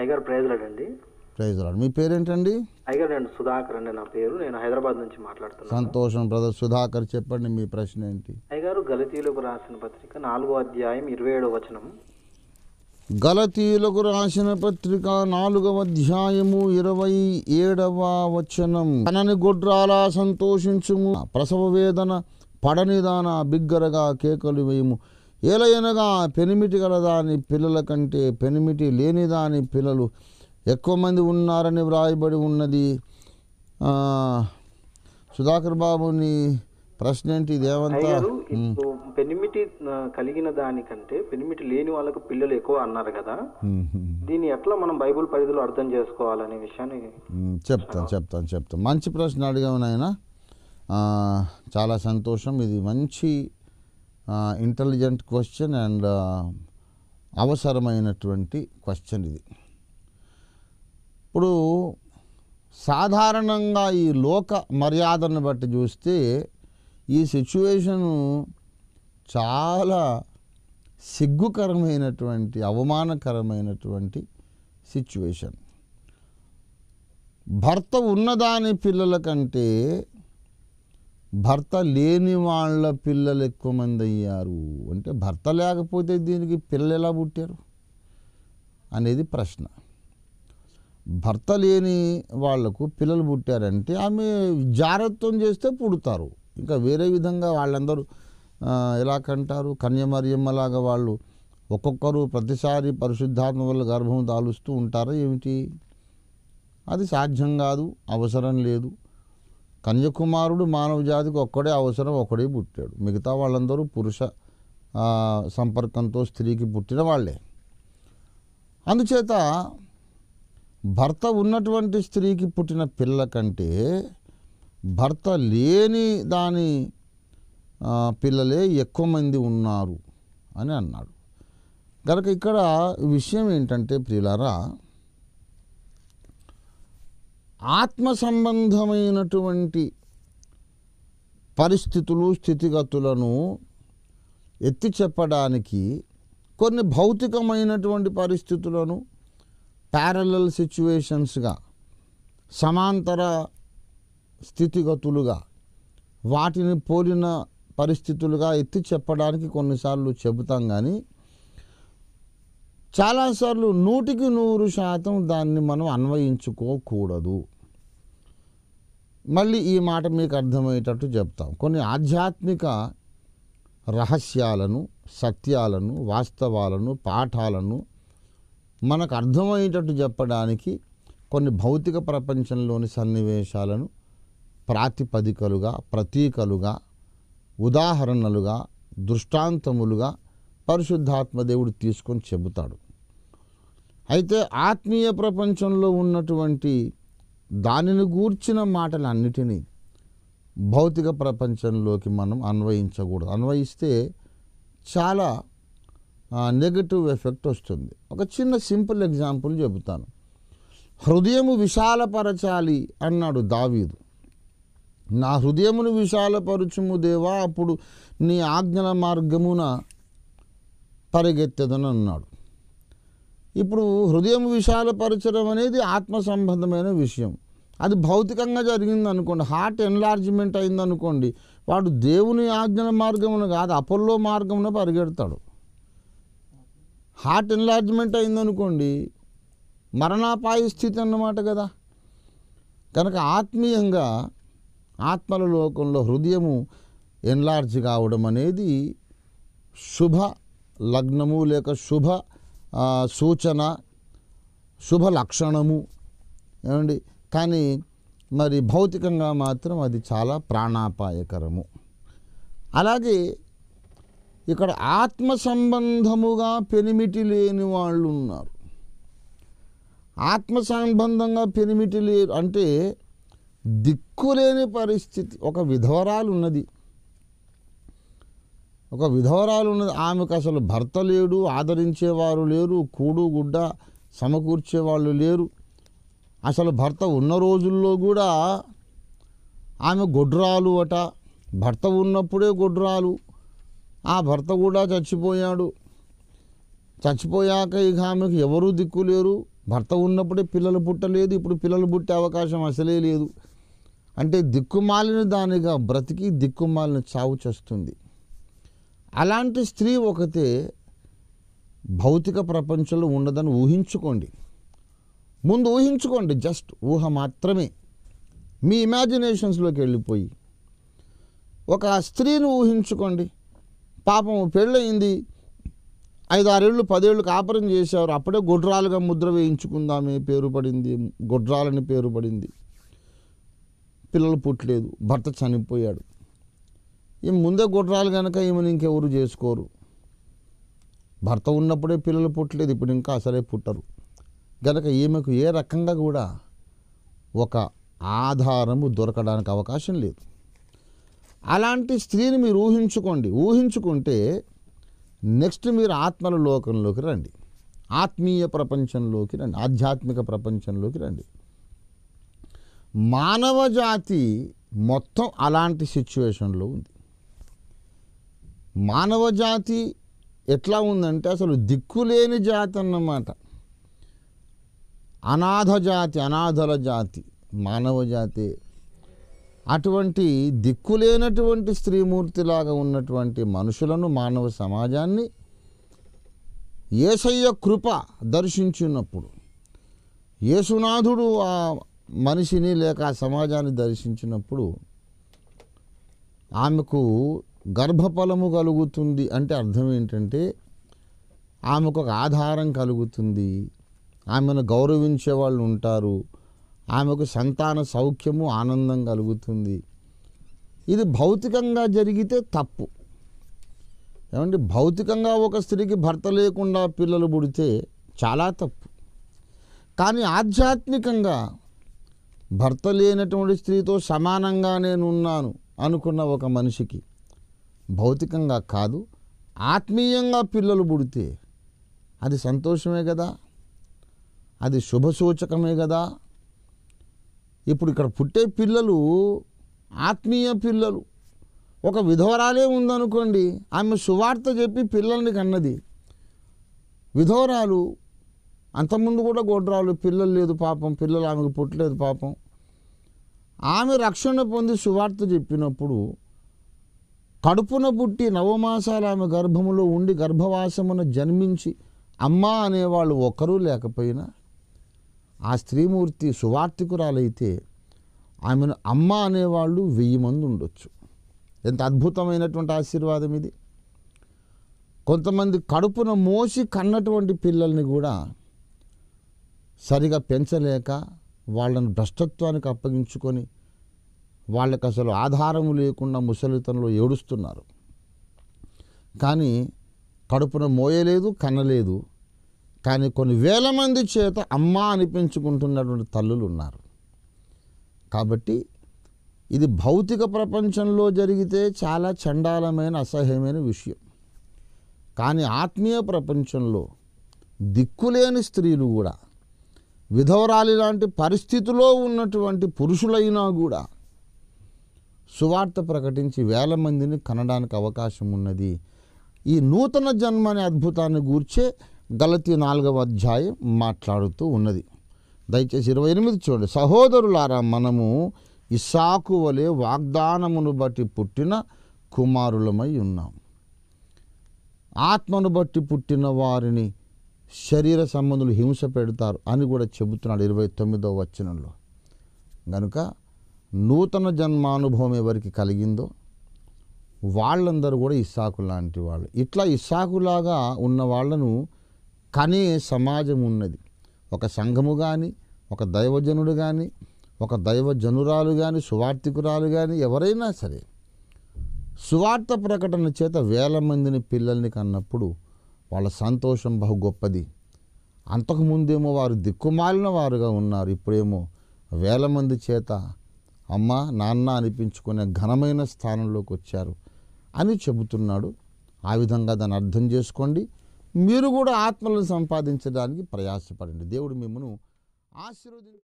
అయ్యగారు ప్రైజ్ అండి ప్రైజ్ రాడు మీ పేరేంటండి అయ్యగారు నేను సుధాకర్ అండి నా పేరు నేను హైదరాబాద్ నుంచి మాట్లాడుతున్నాను సంతోషం బ్రదర్ సుధాకర్ చెప్పండి మీ ప్రశ్న ఏంటి అయ్యగారు గలతీయులకు రాసిన పత్రిక నాలుగో అధ్యాయం ఇరవై ఏడో వచనం గలతీయులకు రాసిన పత్రిక నాలుగవ అధ్యాయము ఇరవై ఏడవ వచనం తనని గొడ్రాలా సంతోషించుము ప్రసవ వేదన పడనిదాన బిగ్గరగా కేకలు వేయము ఏలయనగా పెనిమిటి గలదాని పిల్లల కంటే పెనిమిటి లేనిదాని పిల్లలు ఎక్కువ మంది ఉన్నారని వ్రాయబడి ఉన్నది సుధాకర్ బాబుని ప్రశ్న ఏంటి ఇదేమంతా పెనిమిటి కలిగిన దానికంటే పెనిమిటి లేని వాళ్ళకు పిల్లలు ఎక్కువ అన్నారు కదా దీన్ని ఎట్లా మనం బైబుల్ పరిధిలో అర్థం చేసుకోవాలనే విషయాన్ని చెప్తాను చెప్తాను చెప్తాను మంచి ప్రశ్న అడిగా ఉన్నాయన చాలా సంతోషం ఇది మంచి ఇంటెలిజెంట్ క్వశ్చన్ అండ్ అవసరమైనటువంటి క్వశ్చన్ ఇది ఇప్పుడు సాధారణంగా ఈ లోక మర్యాదను బట్టి చూస్తే ఈ సిచ్యువేషను చాలా సిగ్గుకరమైనటువంటి అవమానకరమైనటువంటి సిచ్యువేషన్ భర్త ఉన్నదాని పిల్లల కంటే భర్త లేని వాళ్ళ పిల్లలు ఎక్కువ మంది అయ్యారు అంటే భర్త లేకపోతే దీనికి పిల్లలు ఎలా పుట్టారు అనేది ప్రశ్న భర్త లేని వాళ్లకు పిల్లలు పుట్టారంటే ఆమె జాగ్రత్తం చేస్తే పుడతారు ఇంకా వేరే విధంగా వాళ్ళందరూ ఎలా కంటారు కన్యమర్యమ్మలాగా వాళ్ళు ఒక్కొక్కరు ప్రతిసారి పరిశుద్ధాత్మ వల్ల గర్భం దాలుస్తూ ఉంటారా ఏమిటి అది సాధ్యం కాదు అవసరం లేదు కన్యకుమారుడు మానవ జాతికి ఒక్కడే అవసరం ఒకడే పుట్టాడు మిగతా వాళ్ళందరూ పురుష సంపర్కంతో స్త్రీకి పుట్టిన వాళ్ళే అందుచేత భర్త ఉన్నటువంటి స్త్రీకి పుట్టిన పిల్ల కంటే భర్త లేని దాని పిల్లలే ఎక్కువ మంది ఉన్నారు అని అన్నాడు కనుక ఇక్కడ విషయం ఏంటంటే ప్రియులారా ఆత్మ సంబంధమైనటువంటి పరిస్థితులు స్థితిగతులను ఎత్తి చెప్పడానికి కొన్ని భౌతికమైనటువంటి పరిస్థితులను ప్యారలల్ సిచ్యువేషన్స్గా సమాంతర స్థితిగతులుగా వాటిని పోలిన పరిస్థితులుగా ఎత్తి చెప్పడానికి కొన్నిసార్లు చెబుతాం కానీ చాలాసార్లు నూటికి నూరు శాతం దాన్ని మనం అన్వయించుకోకూడదు మళ్ళీ ఈ మాట మీకు అర్థమయ్యేటట్టు చెప్తాం కొన్ని ఆధ్యాత్మిక రహస్యాలను సత్యాలను వాస్తవాలను పాఠాలను మనకు అర్థమయ్యేటట్టు చెప్పడానికి కొన్ని భౌతిక ప్రపంచంలోని సన్నివేశాలను ప్రాతిపదికలుగా ప్రతీకలుగా ఉదాహరణలుగా దృష్టాంతములుగా పరిశుద్ధాత్మ దేవుడు తీసుకొని చెబుతాడు అయితే ఆత్మీయ ప్రపంచంలో ఉన్నటువంటి దానిని గూర్చిన మాటలన్నిటినీ భౌతిక ప్రపంచంలోకి మనం అన్వయించకూడదు అన్వయిస్తే చాలా నెగటివ్ ఎఫెక్ట్ వస్తుంది ఒక చిన్న సింపుల్ ఎగ్జాంపుల్ చెబుతాను హృదయము విశాలపరచాలి అన్నాడు దావీదు నా హృదయమును విశాలపరచుము దేవా అప్పుడు నీ ఆజ్ఞల మార్గమున పరిగెత్తదని అన్నాడు ఇప్పుడు హృదయం పరిచయం అనేది ఆత్మ సంబంధమైన విషయం అది భౌతికంగా జరిగింది అనుకోండి హార్ట్ ఎన్లార్జ్మెంట్ అయింది అనుకోండి వాడు దేవుని ఆజ్ఞల మార్గమున కాదు అపోల్లో మార్గమున పరిగెడతాడు హార్ట్ ఎన్లార్జ్మెంట్ అయిందనుకోండి మరణాపాయ స్థితి అన్నమాట కదా కనుక ఆత్మీయంగా ఆత్మల లోకంలో హృదయము ఎన్లార్జ్ కావడం అనేది శుభ లగ్నము లేక శుభ సూచన శుభ లక్షణము ఏమండి కానీ మరి భౌతికంగా మాత్రం అది చాలా ప్రాణాపాయకరము అలాగే ఇక్కడ ఆత్మ సంబంధముగా పెనిమిటి లేని వాళ్ళు ఉన్నారు ఆత్మ సంబంధంగా పెనిమిటి లేరు అంటే దిక్కులేని పరిస్థితి ఒక విధవరాలు ఉన్నది ఒక విధవరాలు ఉన్నది ఆమెకు అసలు భర్త లేడు ఆదరించేవారు లేరు కూడు గుడ్డ సమకూర్చేవాళ్ళు లేరు అసలు భర్త ఉన్న రోజుల్లో కూడా ఆమె గొడ్రాలు అట భర్త ఉన్నప్పుడే గొడ్రాలు ఆ భర్త కూడా చచ్చిపోయాడు చచ్చిపోయాక ఇక ఆమెకు ఎవరూ దిక్కు లేరు భర్త ఉన్నప్పుడే పిల్లలు పుట్టలేదు ఇప్పుడు పిల్లలు పుట్టే అవకాశం అసలే లేదు అంటే దిక్కుమాలిన దానిగా బ్రతికి దిక్కుమాలిన చావు చేస్తుంది అలాంటి స్త్రీ ఒకతే భౌతిక ప్రపంచంలో ఉండదని ఊహించుకోండి ముందు ఊహించుకోండి జస్ట్ ఊహ మాత్రమే మీ ఇమాజినేషన్స్లోకి వెళ్ళిపోయి ఒక స్త్రీని ఊహించుకోండి పాపం పెళ్ళయింది ఐదు ఆరేళ్ళు పదేళ్ళు కాపురం చేశారు అప్పుడే గుడ్రాలుగా ముద్ర వేయించుకుందామే పేరు పడింది గుడ్రాలని పేరు పడింది పిల్లలు పుట్టలేదు భర్త చనిపోయాడు ఈ ముందే గుర్రాలు కనుక ఈమెను ఇంకెవరు చేసుకోరు భర్త ఉన్నప్పుడే పిల్లలు పుట్టలేదు ఇప్పుడు ఇంకా అసలే పుట్టరు గనక ఈమెకు ఏ రకంగా కూడా ఒక ఆధారము దొరకడానికి అవకాశం లేదు అలాంటి స్త్రీని మీరు ఊహించుకోండి ఊహించుకుంటే నెక్స్ట్ మీరు ఆత్మల లోకంలోకి రండి ఆత్మీయ ప్రపంచంలోకి రండి ఆధ్యాత్మిక ప్రపంచంలోకి రండి మానవ జాతి మొత్తం అలాంటి సిచ్యువేషన్లో ఉంది మానవ జాతి ఎట్లా ఉందంటే అసలు దిక్కులేని జాతి అన్నమాట అనాథ జాతి అనాథల జాతి మానవ జాతి అటువంటి దిక్కులేనటువంటి స్త్రీమూర్తిలాగా ఉన్నటువంటి మనుషులను మానవ సమాజాన్ని ఏసయ్య కృప దర్శించినప్పుడు యేసునాథుడు ఆ మనిషిని లేక ఆ సమాజాన్ని దర్శించినప్పుడు ఆమెకు గర్భఫలము కలుగుతుంది అంటే అర్థం ఏంటంటే ఆమెకు ఒక ఆధారం కలుగుతుంది ఆమెను గౌరవించే వాళ్ళు ఉంటారు ఆమెకు సంతాన సౌఖ్యము ఆనందం కలుగుతుంది ఇది భౌతికంగా జరిగితే తప్పు ఏమంటే భౌతికంగా ఒక స్త్రీకి భర్త లేకుండా పిల్లలు పుడితే చాలా తప్పు కానీ ఆధ్యాత్మికంగా భర్త లేనటువంటి స్త్రీతో సమానంగా నేనున్నాను అనుకున్న ఒక మనిషికి భౌతికంగా కాదు ఆత్మీయంగా పిల్లలు పుడితే అది సంతోషమే కదా అది శుభసూచకమే కదా ఇప్పుడు ఇక్కడ పుట్టే పిల్లలు ఆత్మీయ పిల్లలు ఒక విధవరాలే ఉందనుకోండి ఆమె సువార్త చెప్పి పిల్లల్ని కన్నది విధవరాలు అంతకుముందు కూడా గోడ్రాలు పిల్లలు లేదు పాపం పిల్లలు ఆమెకు పుట్టలేదు పాపం ఆమె రక్షణ పొంది సువార్త చెప్పినప్పుడు కడుపున పుట్టి నవమాసాలు ఆమె గర్భములో ఉండి గర్భవాసమును జన్మించి అమ్మ అనేవాళ్ళు ఒక్కరూ లేకపోయినా ఆ స్త్రీమూర్తి సువార్థికురాలైతే ఆమెను అమ్మ అనేవాళ్ళు వెయ్యి మంది ఉండొచ్చు ఎంత అద్భుతమైనటువంటి ఆశీర్వాదం ఇది కొంతమంది కడుపున మోసి కన్నటువంటి పిల్లల్ని కూడా సరిగా పెంచలేక వాళ్ళను భ్రష్టత్వానికి అప్పగించుకొని వాళ్ళకి అసలు ఆధారం లేకుండా ముసలితనంలో ఏడుస్తున్నారు కానీ కడుపున మోయలేదు కనలేదు కానీ కొన్ని వేల మంది చేత అమ్మ అనిపించుకుంటున్నటువంటి తల్లులు ఉన్నారు కాబట్టి ఇది భౌతిక ప్రపంచంలో జరిగితే చాలా చండాలమైన అసహ్యమైన విషయం కానీ ఆత్మీయ ప్రపంచంలో దిక్కులేని స్త్రీలు కూడా విధవరాలి లాంటి పరిస్థితిలో ఉన్నటువంటి పురుషులైనా కూడా సువార్త ప్రకటించి వేల మందిని కనడానికి అవకాశం ఉన్నది ఈ నూతన జన్మ అనే అద్భుతాన్ని గూర్చే గలతి నాలుగవ అధ్యాయం మాట్లాడుతూ ఉన్నది దయచేసి ఇరవై ఎనిమిది చూడండి సహోదరులారా మనము ఇసాకు వలె వాగ్దానమును బట్టి పుట్టిన కుమారులమై ఉన్నాం ఆత్మను బట్టి పుట్టిన వారిని శరీర సంబంధులు హింస పెడతారు అని కూడా చెబుతున్నాడు ఇరవై తొమ్మిదవ వచనంలో కనుక నూతన జన్మానుభవం ఎవరికి కలిగిందో వాళ్ళందరూ కూడా ఇస్సాకు లాంటి వాళ్ళు ఇట్లా ఇస్సాకులాగా ఉన్న వాళ్ళను కనే సమాజం ఉన్నది ఒక సంఘము కానీ ఒక దైవజనుడు కానీ ఒక దైవజనురాలు కానీ సువార్థికురాలు కానీ ఎవరైనా సరే సువార్త ప్రకటన చేత వేల మందిని పిల్లల్ని కన్నప్పుడు వాళ్ళ సంతోషం బహు గొప్పది అంతకుముందేమో వారు దిక్కుమాలిన వారుగా ఉన్నారు ఇప్పుడేమో వేల మంది చేత అమ్మ నాన్న అనిపించుకునే ఘనమైన స్థానంలోకి వచ్చారు అని చెబుతున్నాడు ఆ విధంగా దాన్ని అర్థం చేసుకోండి మీరు కూడా ఆత్మలను సంపాదించడానికి ప్రయాసపడండి దేవుడు మిమ్మను ఆశీర్వదించ